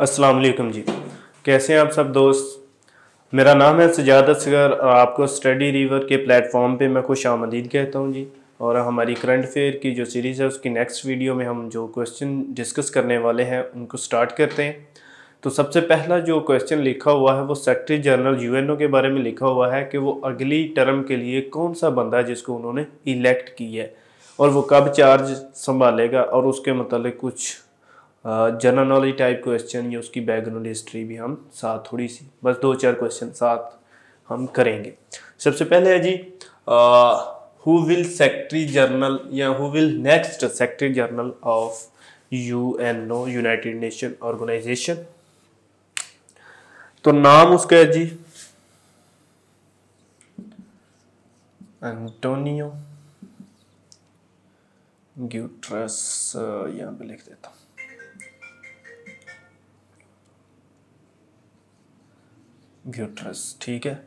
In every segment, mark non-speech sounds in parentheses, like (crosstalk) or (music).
अस्सलाम वालेकुम जी कैसे हैं आप सब दोस्त मेरा नाम है सजाद असगर और आपको स्टडी रिवर के प्लेटफॉर्म पे मैं खुश आमदीद कहता हूँ जी और हमारी करंट अफेयर की जो सीरीज़ है उसकी नेक्स्ट वीडियो में हम जो क्वेश्चन डिस्कस करने वाले हैं उनको स्टार्ट करते हैं तो सबसे पहला जो क्वेश्चन लिखा हुआ है वो सेक्रेटरी जनरल ओ के बारे में लिखा हुआ है कि वो अगली टर्म के लिए कौन सा बंदा है जिसको उन्होंने इलेक्ट किया है और वो कब चार्ज संभालेगा और उसके मतलब कुछ जनरल नॉलेज टाइप क्वेश्चन या उसकी बैकग्राउंड हिस्ट्री भी हम साथ थोड़ी सी बस दो चार क्वेश्चन साथ हम करेंगे सबसे पहले है जी हु विल सेक्रेटरी जनरल या who will next secretary general of U N O United nation Organisation तो नाम उसका है जी एंटोनियो ग्यूट्रस यहाँ पे लिख देता हूँ ग्यूट्रस ठीक है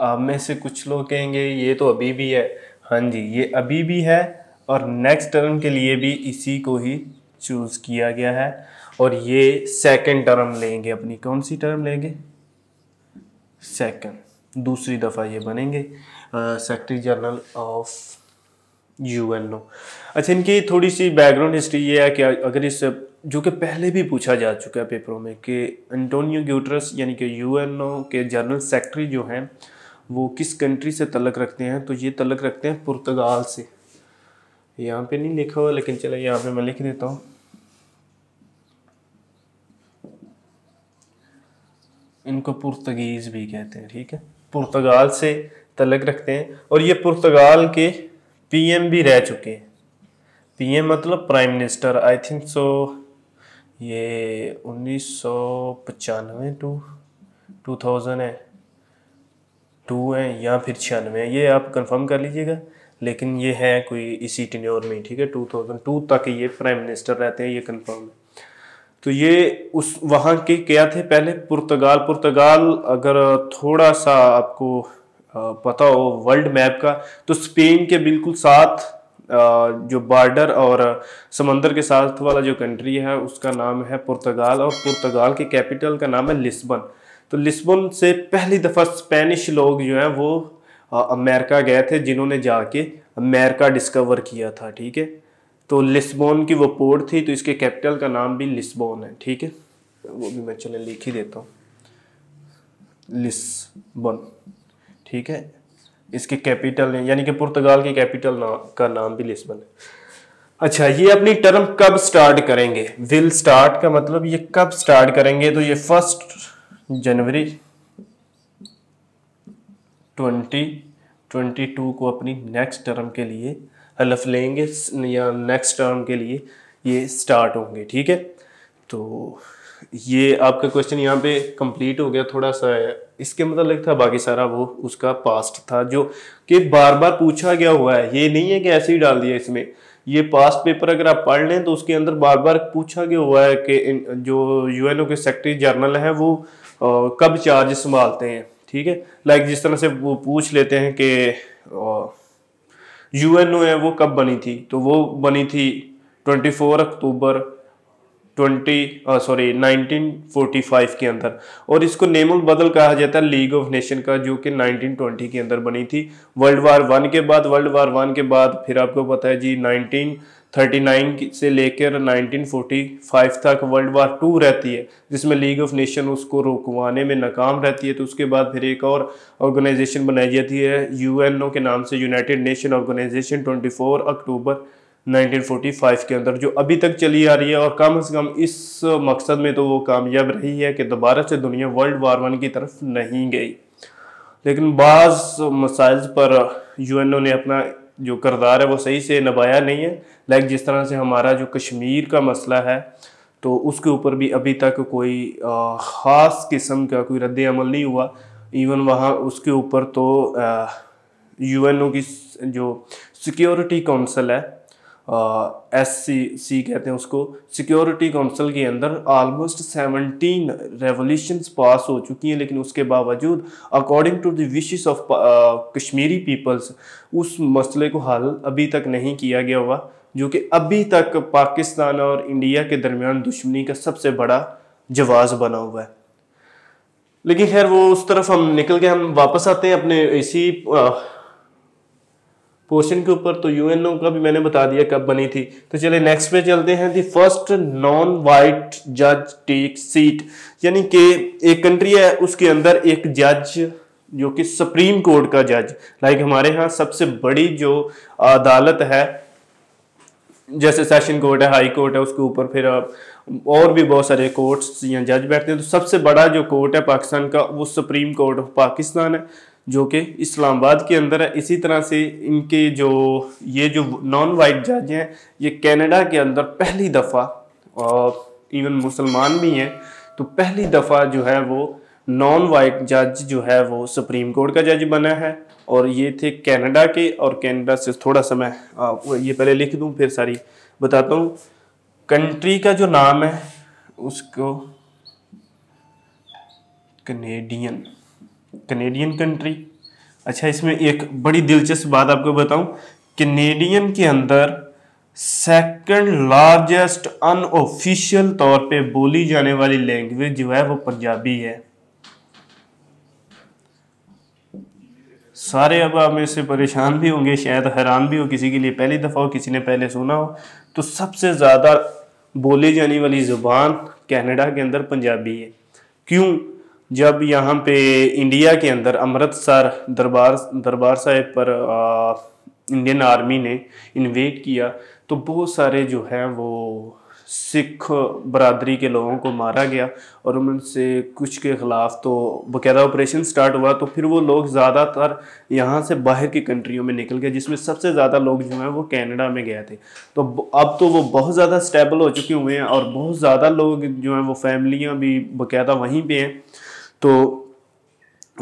आप में से कुछ लोग कहेंगे ये तो अभी भी है हाँ जी ये अभी भी है और नेक्स्ट टर्म के लिए भी इसी को ही चूज़ किया गया है और ये सेकंड टर्म लेंगे अपनी कौन सी टर्म लेंगे सेकंड दूसरी दफ़ा ये बनेंगे secretary general of U N O अच्छा इनकी थोड़ी सी बैकग्राउंड हिस्ट्री ये है कि अगर इस जो कि पहले भी पूछा जा चुका है पेपरों में कि एंटोनियो ग्यूटरस यानी कि यूएनओ के जनरल सेक्रेटरी जो हैं वो किस कंट्री से तलक रखते हैं तो ये तलक रखते हैं पुर्तगाल से यहाँ पे नहीं लिखा हुआ लेकिन चलो यहाँ पे मैं लिख देता हूँ इनको पुर्तगीज भी कहते हैं ठीक है पुर्तगाल से तलक रखते हैं और ये पुर्तगाल के पीएम भी रह चुके हैं पीएम मतलब prime minister I think so ये उन्नीस सौ पचानवे टू टू थाउजेंड है टू है या फिर छियानवे ये आप कंफर्म कर लीजिएगा लेकिन ये है कोई इसी टिन्योर में ठीक है टू थाउजेंड टू तक ये प्राइम मिनिस्टर रहते हैं ये कंफर्म है तो ये उस वहाँ के क्या थे पहले पुर्तगाल पुर्तगाल अगर थोड़ा सा आपको पता हो वर्ल्ड मैप का तो स्पेन के बिल्कुल साथ जो बॉर्डर और समंदर के साथ वाला जो कंट्री है उसका नाम है पुर्तगाल और पुर्तगाल के कैपिटल का नाम है लिस्बन तो लिस्बन से पहली दफ़ा स्पेनिश लोग जो हैं वो अमेरिका गए थे जिन्होंने जाके अमेरिका डिस्कवर किया था ठीक है तो लिस्बोन की वो पोर्ट थी तो इसके कैपिटल का नाम भी लिस्बोन है ठीक है वो भी मैं चले लिख ही देता हूँ लिस्बन ठीक है इसके कैपिटल यानी कि पुर्तगाल के कैपिटल ना, का नाम भी लिस्बन है अच्छा ये अपनी टर्म कब स्टार्ट करेंगे विल स्टार्ट का मतलब ये कब स्टार्ट करेंगे तो ये फर्स्ट जनवरी 2022 को अपनी नेक्स्ट टर्म के लिए हलफ लेंगे या नेक्स्ट टर्म के लिए ये स्टार्ट होंगे ठीक है तो ये आपका क्वेश्चन यहाँ पे कंप्लीट हो गया थोड़ा सा है इसके मतलब था बाकी सारा वो उसका पास्ट था जो कि बार बार पूछा गया हुआ है ये नहीं है कि ऐसे ही डाल दिया इसमें ये पास्ट पेपर अगर आप पढ़ लें तो उसके अंदर बार बार पूछा गया हुआ है कि जो यूएनओ के सेक्रेटरी जनरल हैं वो कब चार्ज संभालते हैं ठीक है लाइक जिस तरह से वो पूछ लेते हैं कि यू है वो कब बनी थी तो वो बनी थी ट्वेंटी अक्टूबर ट्वेंटी सॉरी 1945 के अंदर और इसको नेमुल बदल कहा जाता है लीग ऑफ नेशन का जो कि 1920 के अंदर बनी थी वर्ल्ड वार वन के बाद वर्ल्ड वार वन के बाद फिर आपको पता है जी 1939 से लेकर 1945 तक वर्ल्ड वार टू रहती है जिसमें लीग ऑफ नेशन उसको रोकवाने में नाकाम रहती है तो उसके बाद फिर एक और ऑर्गेनाइजेशन बनाई जाती है ओ के नाम से united nation organisation four October 1945 के अंदर जो अभी तक चली आ रही है और कम से कम इस मकसद में तो वो कामयाब रही है कि दोबारा से दुनिया वर्ल्ड वार वन की तरफ नहीं गई लेकिन बाज़ मसाइल पर यू ने अपना जो करदार है वो सही से नभाया नहीं है लाइक जिस तरह से हमारा जो कश्मीर का मसला है तो उसके ऊपर भी अभी तक कोई ख़ास किस्म का कोई रद्द अमल नहीं हुआ इवन वहाँ उसके ऊपर तो यू की जो सिक्योरिटी काउंसिल है एस सी सी कहते हैं उसको सिक्योरिटी काउंसिल के अंदर ऑलमोस्ट 17 रेवोल्यूशंस पास हो चुकी हैं लेकिन उसके बावजूद according to the wishes of Kashmiri peoples उस मसले को हल अभी तक नहीं किया गया हुआ जो कि अभी तक पाकिस्तान और इंडिया के दरमियान दुश्मनी का सबसे बड़ा जवाज बना हुआ है लेकिन खैर वो उस तरफ हम निकल के हम वापस आते हैं अपने इसी आ, पोर्शन के ऊपर तो यूएनओ का भी मैंने बता दिया कब बनी थी तो चलिए नेक्स्ट पे चलते हैं दी फर्स्ट नॉन वाइट जज टेक सीट यानी कि एक कंट्री है उसके अंदर एक जज जो कि सुप्रीम कोर्ट का जज लाइक हमारे यहाँ सबसे बड़ी जो अदालत है जैसे सेशन कोर्ट है हाई कोर्ट है उसके ऊपर फिर और भी बहुत सारे कोर्ट्स या जज बैठते हैं तो सबसे बड़ा जो कोर्ट है पाकिस्तान का वो सुप्रीम कोर्ट ऑफ पाकिस्तान है जो कि इस्लामाबाद के अंदर है इसी तरह से इनके जो ये जो नॉन वाइट जज हैं ये कनाडा के अंदर पहली दफ़ा और इवन मुसलमान भी हैं तो पहली दफ़ा जो है वो नॉन वाइट जज जो है वो सुप्रीम कोर्ट का जज बना है और ये थे कनाडा के और कनाडा से थोड़ा सा मैं ये पहले लिख दूँ फिर सारी बताता हूँ कंट्री का जो नाम है उसको कनेडियन कनेडियन कंट्री अच्छा इसमें एक बड़ी दिलचस्प बात आपको बताऊं कनेडियन के अंदर सेकंड लार्जेस्ट अनऑफिशियल तौर पे बोली जाने वाली लैंग्वेज जो है वो पंजाबी है सारे अब आप इससे परेशान भी होंगे शायद हैरान भी हो किसी के लिए पहली दफ़ा हो किसी ने पहले सुना हो तो सबसे ज़्यादा बोली जाने वाली ज़ुबान कनाडा के अंदर पंजाबी है क्यों जब यहाँ पे इंडिया के अंदर अमृतसर दरबार दरबार साहिब पर आ, इंडियन आर्मी ने इन्वेट किया तो बहुत सारे जो हैं वो सिख बरदरी के लोगों को मारा गया और उनसे कुछ के ख़िलाफ़ तो बकायदा ऑपरेशन स्टार्ट हुआ तो फिर वो लोग ज़्यादातर यहाँ से बाहर की कंट्रियों में निकल गए जिसमें सबसे ज़्यादा लोग जो हैं वो कनाडा में गए थे तो अब तो वो बहुत ज़्यादा स्टेबल हो चुके हुए हैं और बहुत ज़्यादा लोग जो हैं वो फैमिलियाँ भी बकायदा वहीं पर हैं तो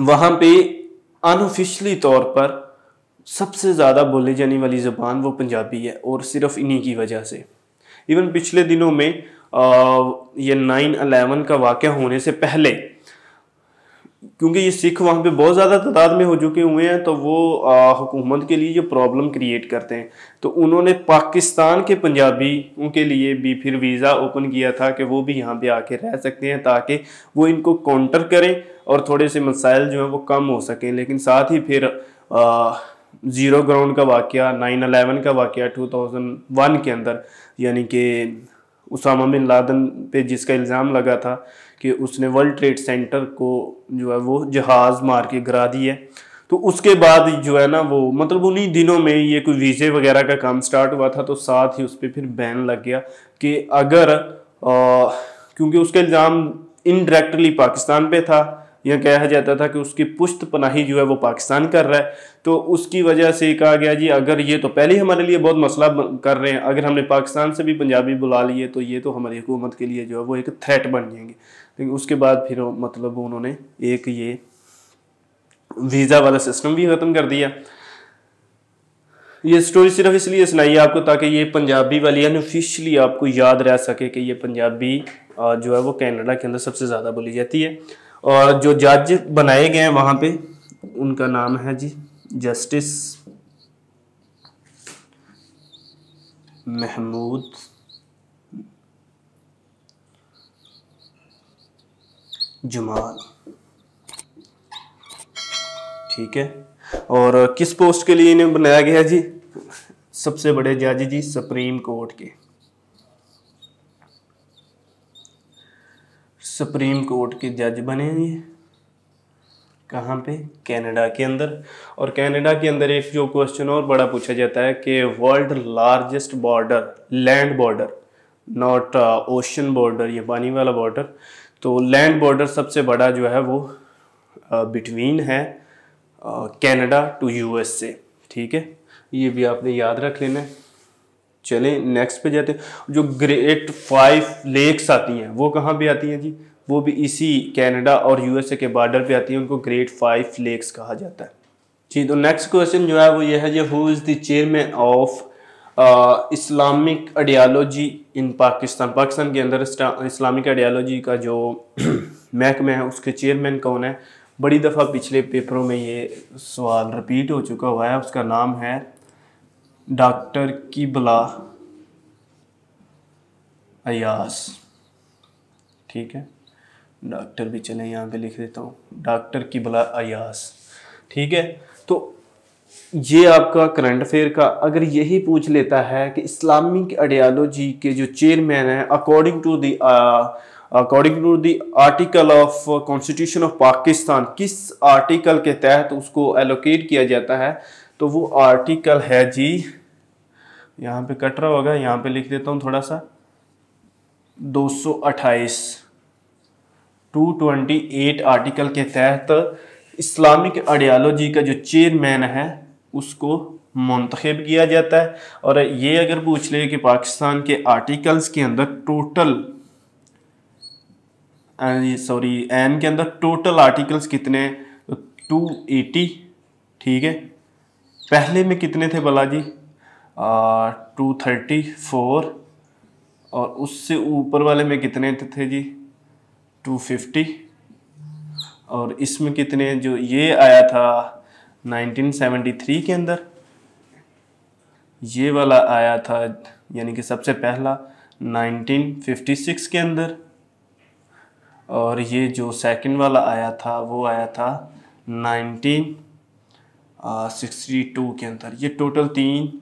वहाँ पे अनऑफिशली तौर पर सबसे ज़्यादा बोले जाने वाली ज़बान वो पंजाबी है और सिर्फ इन्हीं की वजह से इवन पिछले दिनों में आ, ये नाइन अलेवन का वाक़ होने से पहले क्योंकि ये सिख वहाँ पे बहुत ज़्यादा तादाद में हो चुके हुए हैं तो वो हुकूमत के लिए ये प्रॉब्लम क्रिएट करते हैं तो उन्होंने पाकिस्तान के पंजाबी उनके लिए भी फिर वीज़ा ओपन किया था कि वो भी यहाँ पे आके रह सकते हैं ताकि वो इनको काउंटर करें और थोड़े से मसाइल जो हैं वो कम हो सकें लेकिन साथ ही फिर आ, ज़ीरो ग्राउंड का वाक़ नाइन अलेवन का वाक़ टू थाउजेंड वन के अंदर यानी कि उसामा बिन लादन पे जिसका इल्ज़ाम लगा था कि उसने वर्ल्ड ट्रेड सेंटर को जो है वो जहाज़ मार के गिरा दिया है तो उसके बाद जो है ना वो मतलब उन्हीं दिनों में ये कोई वीज़े वगैरह का काम स्टार्ट हुआ था तो साथ ही उस पर फिर बैन लग गया कि अगर क्योंकि उसका इल्ज़ाम इनडायरेक्टली पाकिस्तान पे था यह कहा जाता था कि उसकी पुश्त पनाही जो है वो पाकिस्तान कर रहा है तो उसकी वजह से कहा गया जी अगर ये तो पहले ही हमारे लिए बहुत मसला कर रहे हैं अगर हमने पाकिस्तान से भी पंजाबी बुला लिए तो ये तो हमारी हुकूमत के लिए जो है वो एक थ्रेट बन जाएंगे लेकिन उसके बाद फिर मतलब उन्होंने एक ये वीज़ा वाला सिस्टम भी ख़त्म कर दिया ये स्टोरी सिर्फ इसलिए सुनाई है आपको ताकि ये पंजाबी वाली ऑफिशियली आपको याद रह सके कि ये पंजाबी जो है वो कैनेडा के अंदर सबसे ज़्यादा बोली जाती है और जो जज बनाए गए हैं वहाँ पे उनका नाम है जी जस्टिस महमूद जुमाल ठीक है और किस पोस्ट के लिए इन्हें बनाया गया जी सबसे बड़े जज जी सुप्रीम कोर्ट के सुप्रीम कोर्ट के जज बने हैं ये कहाँ पे कनाडा के अंदर और कनाडा के अंदर एक जो क्वेश्चन और बड़ा पूछा जाता है कि world largest border land border not ocean border या पानी वाला बॉर्डर तो लैंड बॉर्डर सबसे बड़ा जो है वो बिटवीन है कनाडा टू यूएस से ठीक है ये भी आपने याद रख लेना है चलें नेक्स्ट पे जाते हैं जो ग्रेट फाइव लेक्स आती हैं वो कहाँ पे आती हैं जी वो भी इसी कनाडा और यूएसए के बॉर्डर पे आती है उनको ग्रेट फाइव लेक्स कहा जाता है जी तो नेक्स्ट क्वेश्चन जो है वो ये है जी who is the chairman of Islamic ideology in Pakistan Pakistan के अंदर इस्लामिक आइडियालॉजी का जो (clears throat) महकमा है उसके चेयरमैन कौन है बड़ी दफ़ा पिछले पेपरों में ये सवाल रिपीट हो चुका हुआ है उसका नाम है डॉक्टर किबला अयास ठीक है डॉक्टर भी चले यहाँ पे लिख देता हूँ डॉक्टर किबला अयास ठीक है तो ये आपका करंट अफेयर का अगर यही पूछ लेता है कि इस्लामिक आइडियालॉजी के जो चेयरमैन है according to the according to the article of constitution of Pakistan किस आर्टिकल के तहत उसको एलोकेट किया जाता है तो वो आर्टिकल है जी यहाँ पे कट रहा होगा यहाँ पे लिख देता हूँ थोड़ा सा 228 228 आर्टिकल के तहत इस्लामिक आइडियालॉजी का जो चेयरमैन है उसको मंतखब किया जाता है और ये अगर पूछ ले कि पाकिस्तान के आर्टिकल्स के अंदर टोटल अं, सॉरी एन के अंदर टोटल आर्टिकल्स कितने तो टू एटी ठीक है पहले में कितने थे बला जी टू थर्टी फोर और उससे ऊपर वाले में कितने थे जी टू फिफ्टी और इसमें कितने जो ये आया था 1973 के अंदर ये वाला आया था यानी कि सबसे पहला 1956 के अंदर और ये जो सेकंड वाला आया था वो आया था 1962 के अंदर ये टोटल तीन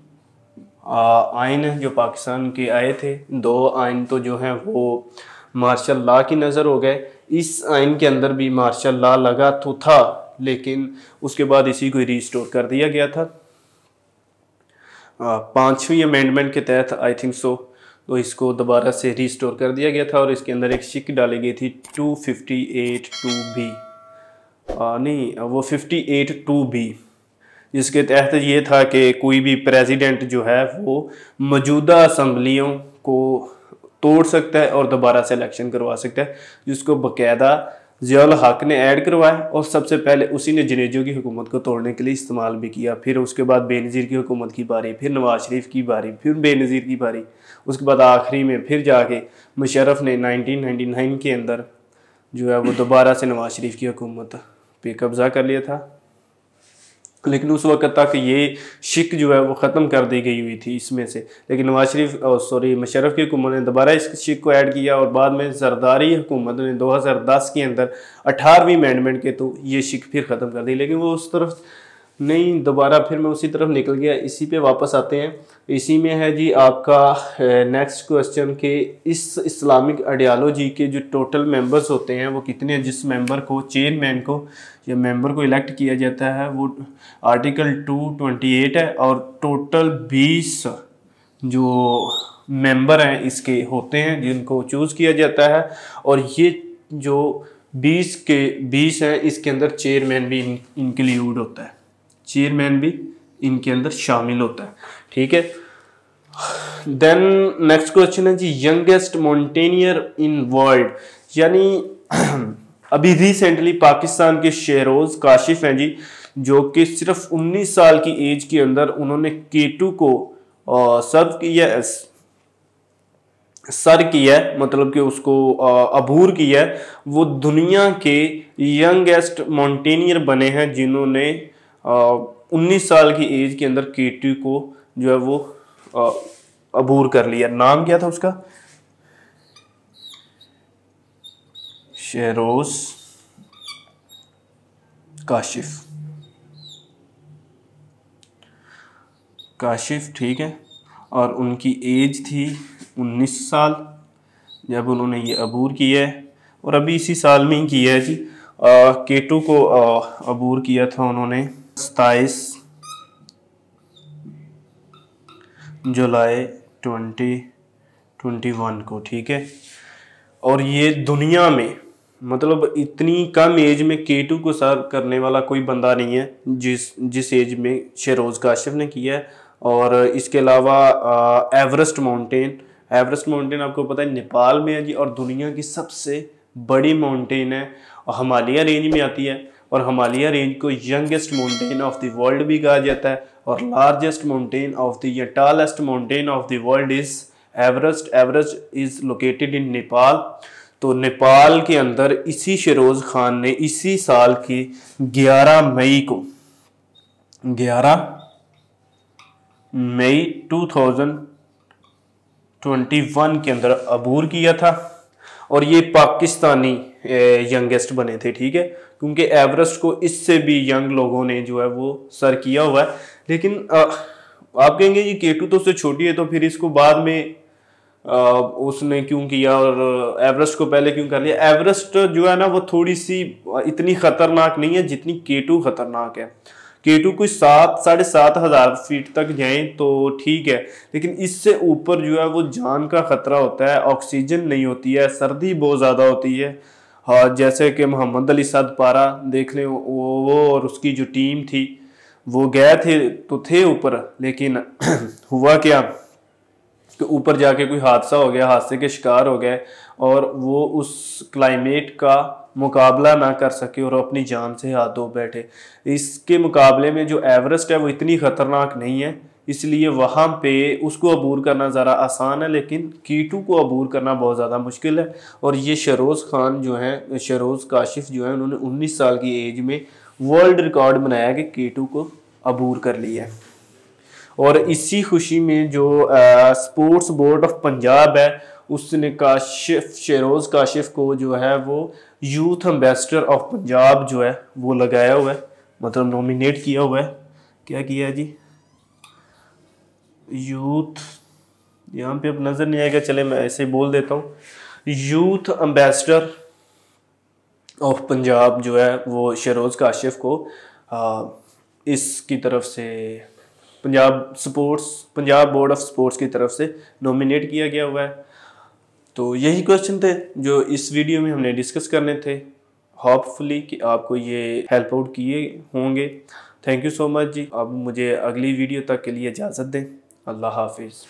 आयन जो पाकिस्तान के आए थे दो आयन तो जो हैं वो मार्शल ला की नज़र हो गए इस आइन के अंदर भी मार्शल ला लगा तो था लेकिन उसके बाद इसी को रिस्टोर कर दिया गया था पाँचवीं अमेंडमेंट के तहत आई थिंक सो तो इसको दोबारा से रिस्टोर कर दिया गया था और इसके अंदर एक शिक डाली गई थी two fifty eight two B नहीं वो फिफ्टी एट टू बी जिसके तहत ये था कि कोई भी प्रेसिडेंट जो है वो मौजूदा असम्बलियों को तोड़ सकता है और दोबारा से इलेक्शन करवा सकता है जिसको बाकायदा ज़ियाल हक ने ऐड करवाया और सबसे पहले उसी ने जनेजो की हुकूमत को तोड़ने के लिए इस्तेमाल भी किया फिर उसके बाद बेनज़ीर की हुकूमत की बारी फिर नवाज शरीफ की बारी फिर बेनज़ीर की बारी उसके बाद आखिरी में फिर जाके मुशरफ ने 1999 के अंदर जो है वो दोबारा से नवाज शरीफ की हुकूमत पे कब्ज़ा कर लिया था लेकिन उस वक्त तक ये शिक जो है वो ख़त्म कर दी गई हुई थी इसमें से लेकिन नवाज शरीफ सॉरी मशरफ की हुकूमत ने दोबारा इस शिक को ऐड किया और बाद में सरदारी हुकूमत ने 2010 के अंदर अठारहवीं अमेंडमेंट के तो ये शिक फिर ख़त्म कर दी लेकिन वो उस तरफ नहीं दोबारा फिर मैं उसी तरफ निकल गया इसी पे वापस आते हैं इसी में है जी आपका नेक्स्ट क्वेश्चन के इस इस्लामिक आइडियालॉजी के जो टोटल मेंबर्स होते हैं वो कितने हैं जिस मेंबर को चेन मैन को या मेंबर को इलेक्ट किया जाता है वो आर्टिकल टू ट्वेंटी एट है और टोटल बीस जो मेंबर हैं इसके होते हैं जिनको चूज़ किया जाता है और ये जो बीस के बीस हैं इसके अंदर चेयरमैन भी इंक्लूड होता है चेयरमैन भी इनके अंदर शामिल होता है ठीक है देन नेक्स्ट क्वेश्चन है जी यंगेस्ट माउंटेनियर इन वर्ल्ड यानी (clears throat) अभी रिसेंटली पाकिस्तान के शहरोज काशिफ हैं जी जो कि सिर्फ 19 साल की एज के अंदर उन्होंने केटू को सर्व किया सर किया मतलब कि उसको अबूर किया वो दुनिया के यंगेस्ट माउंटेनियर बने हैं जिन्होंने उन्नीस साल की एज के अंदर केटी को जो है वो आ, अबूर कर लिया नाम क्या था उसका शेरोस काशिफ काशिफ ठीक है और उनकी एज थी 19 साल जब उन्होंने ये अबूर किया है और अभी इसी साल में ही किया है जी आ, केटू को आ, अबूर किया था उन्होंने सताईस जुलाई ट्वेंटी ट्वेंटी वन को ठीक है और ये दुनिया में मतलब इतनी कम एज में के टू को सर्व करने वाला कोई बंदा नहीं है जिस जिस एज में शेरोज काशिप ने किया है और इसके अलावा एवरेस्ट माउंटेन एवरेस्ट माउंटेन आपको पता है नेपाल में है जी और दुनिया की सबसे बड़ी माउंटेन है और हमालिया रेंज में आती है और हमालिया रेंज को youngest mountain of the world भी कहा जाता है और लार्जेस्ट माउंटेन ऑफ द या tallest mountain of the world is Everest Everest is located in Nepal तो नेपाल के अंदर इसी शरोज़ खान ने इसी साल की 11 मई को 11 मई 2021 के अंदर अबूर किया था और ये पाकिस्तानी यंगेस्ट बने थे ठीक है क्योंकि एवरेस्ट को इससे भी यंग लोगों ने जो है वो सर किया हुआ है लेकिन आ, आप कहेंगे ये केटू तो उससे छोटी है तो फिर इसको बाद में आ, उसने क्यों किया और एवरेस्ट को पहले क्यों कर लिया एवरेस्ट जो है ना वो थोड़ी सी इतनी खतरनाक नहीं है जितनी केटू खतरनाक है केटू कोई सात साढ़े सात हजार फीट तक जाए तो ठीक है लेकिन इससे ऊपर जो है वो जान का खतरा होता है ऑक्सीजन नहीं होती है सर्दी बहुत ज़्यादा होती है और हाँ, जैसे कि मोहम्मद अली सद पारा देख लें वो वो और उसकी जो टीम थी वो गए थे तो थे ऊपर लेकिन (clears throat) हुआ क्या कि ऊपर जाके कोई हादसा हो गया हादसे के शिकार हो गए और वो उस क्लाइमेट का मुकाबला ना कर सके और अपनी जान से हाथ धो बैठे इसके मुकाबले में जो एवरेस्ट है वो इतनी ख़तरनाक नहीं है इसलिए वहाँ पे उसको अबूर करना ज़रा आसान है लेकिन कीटू को अबूर करना बहुत ज़्यादा मुश्किल है और ये शरोज़ खान जो हैं शरोज़ काशिफ जो है उन्होंने उन्नीस साल की एज में वर्ल्ड रिकॉर्ड बनाया कि कीटू को अबूर कर लिया है और इसी खुशी में जो स्पोर्ट्स बोर्ड ऑफ पंजाब है उसने काशिफ शरोज़ काशिफ को जो है वो यूथ एम्बेसडर ऑफ पंजाब जो है वो लगाया हुआ है मतलब नॉमिनेट किया हुआ है क्या किया जी यूथ यहाँ पे अब नज़र नहीं आएगा चले मैं ऐसे ही बोल देता हूँ यूथ एम्बेसडर ऑफ पंजाब जो है वो शरोज़ काशिफ को आ, इसकी तरफ से Punjab sports Punjab board of sports की तरफ से नॉमिनेट किया गया हुआ है तो यही क्वेश्चन थे जो इस वीडियो में हमने डिस्कस करने थे होपफुली कि आपको ये हेल्प आउट किए होंगे थैंक यू सो मच जी अब मुझे अगली वीडियो तक के लिए इजाज़त दें अल्लाह हाफिज़